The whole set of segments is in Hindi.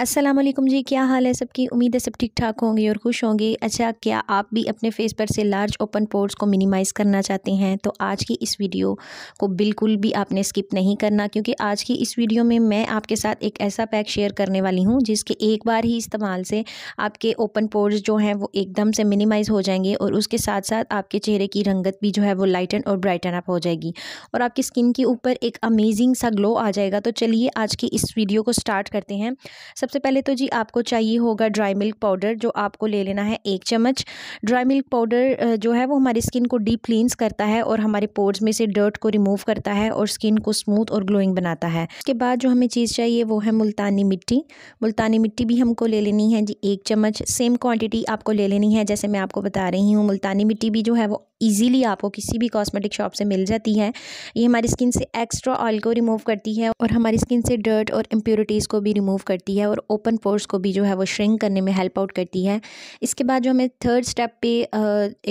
असलम जी क्या हाल है सबकी उम्मीद है सब ठीक ठाक होंगे और खुश होंगे अच्छा क्या आप भी अपने फेस पर से लार्ज ओपन पोर्ट्स को मिनिमाइज़ करना चाहते हैं तो आज की इस वीडियो को बिल्कुल भी आपने स्किप नहीं करना क्योंकि आज की इस वीडियो में मैं आपके साथ एक ऐसा पैक शेयर करने वाली हूँ जिसके एक बार ही इस्तेमाल से आपके ओपन पोर्ट्स जो हैं वो एकदम से मिनिमाइज़ हो जाएंगे और उसके साथ साथ आपके चेहरे की रंगत भी जो है वो लाइटन और ब्राइटन अप हो जाएगी और आपकी स्किन के ऊपर एक अमेजिंग सा ग्लो आ जाएगा तो चलिए आज की इस वीडियो को स्टार्ट करते हैं सब सबसे पहले तो जी आपको चाहिए होगा ड्राई मिल्क पाउडर जो आपको ले लेना है एक चम्मच ड्राई मिल्क पाउडर जो है वो हमारी स्किन को डीप क्लींस करता है और हमारे पोर्स में से डर्ट को रिमूव करता है और स्किन को स्मूथ और ग्लोइंग बनाता है उसके बाद जो हमें चीज़ चाहिए वो है मुल्तानी मिट्टी मुल्तानी मिट्टी भी हमको ले लेनी है जी एक चम्मच सेम क्वान्टिटी आपको ले लेनी है जैसे मैं आपको बता रही हूँ मुल्तानी मिट्टी भी जो है वो ईजीली आपको किसी भी कॉस्मेटिक शॉप से मिल जाती है ये हमारी स्किन से एक्स्ट्रा ऑयल को रिमूव करती है और हमारी स्किन से डर्ट और इम्प्योरिटीज़ को भी रिमूव करती है और ओपन पोर्स को भी जो है वो श्रिंक करने में हेल्प आउट करती है इसके बाद जो हमें थर्ड स्टेप पे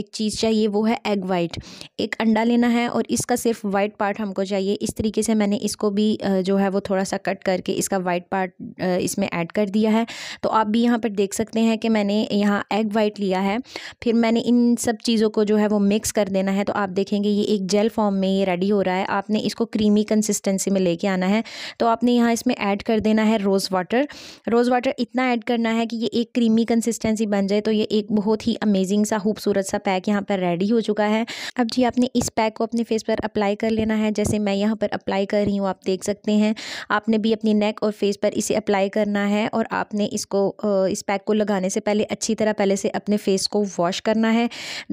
एक चीज़ चाहिए वो है एग वाइट एक अंडा लेना है और इसका सिर्फ वाइट पार्ट हमको चाहिए इस तरीके से मैंने इसको भी जो है वो थोड़ा सा कट करके इसका वाइट पार्ट इसमें ऐड कर दिया है तो आप भी यहाँ पर देख सकते हैं कि मैंने यहाँ एग वाइट लिया है फिर मैंने इन सब चीज़ों को जो है वो मिक्स मिक्स कर देना है तो आप देखेंगे ये एक जेल फॉर्म में ये रेडी हो रहा है आपने इसको क्रीमी कंसिस्टेंसी में लेके आना है तो आपने यहाँ इसमें ऐड कर देना है रोज़ वाटर रोज़ वाटर इतना ऐड करना है कि ये एक क्रीमी कंसिस्टेंसी बन जाए तो ये एक बहुत ही अमेजिंग सा खूबसूरत सा पैक यहाँ पर रेडी हो चुका है अब जी आपने इस पैक को अपने फेस पर अप्लाई कर लेना है जैसे मैं यहाँ पर अप्लाई कर रही हूँ आप देख सकते हैं आपने भी अपनी नेक और फेस पर इसे अप्लाई करना है और आपने इसको इस पैक को लगाने से पहले अच्छी तरह पहले से अपने फेस को वॉश करना है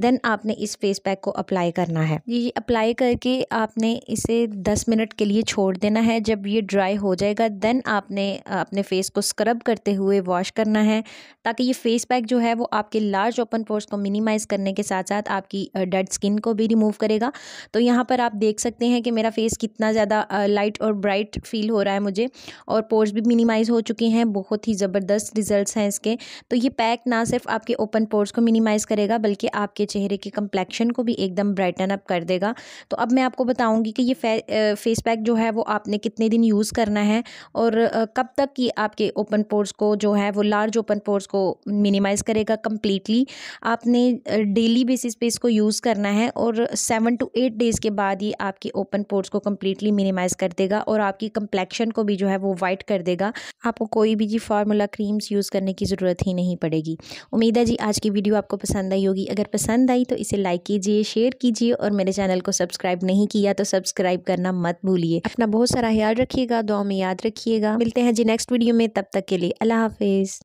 देन आपने इस फेस फेस पैक को अप्लाई करना है ये अप्लाई करके आपने इसे दस मिनट के लिए छोड़ देना है जब ये ड्राई हो जाएगा देन आपने अपने फेस को स्क्रब करते हुए वॉश करना है ताकि ये फेस पैक जो है वो आपके लार्ज ओपन पोर्स को मिनिमाइज़ करने के साथ साथ आपकी डेड स्किन को भी रिमूव करेगा तो यहाँ पर आप देख सकते हैं कि मेरा फेस कितना ज़्यादा लाइट और ब्राइट फील हो रहा है मुझे और पोर्स भी मिनिमाइज़ हो चुके हैं बहुत ही ज़बरदस्त रिजल्ट हैं इसके तो ये पैक ना सिर्फ आपके ओपन पोर्स को मिनिमाइज़ करेगा बल्कि आपके चेहरे के कम्प्लेक्शन पोर्शन को भी एकदम ब्राइटन अप कर देगा तो अब मैं आपको बताऊंगी कि ये फे, फेस पैक जो है वो आपने कितने दिन यूज़ करना है और कब तक कि आपके ओपन पोर्स को जो है वो लार्ज ओपन पोर्स को मिनिमाइज़ करेगा कम्प्लीटली आपने डेली बेसिस पे इसको यूज़ करना है और सेवन टू एट डेज़ के बाद ही आपके ओपन पोर्स को कम्प्लीटली मिनिमाइज़ कर देगा और आपकी कम्प्लेक्शन को भी जो है वो वाइट कर देगा आपको कोई भी जी फार्मूला क्रीम्स यूज़ करने की ज़रूरत ही नहीं पड़ेगी उम्मीद है जी आज की वीडियो आपको पसंद आई होगी अगर पसंद आई तो इसे लाइक कीजिए कीजिए शेयर कीजिए और मेरे चैनल को सब्सक्राइब नहीं किया तो सब्सक्राइब करना मत भूलिए अपना बहुत सारा ख्याल रखिएगा दुआ में याद रखिएगा मिलते हैं जी नेक्स्ट वीडियो में तब तक के लिए अल्लाह हाफिज़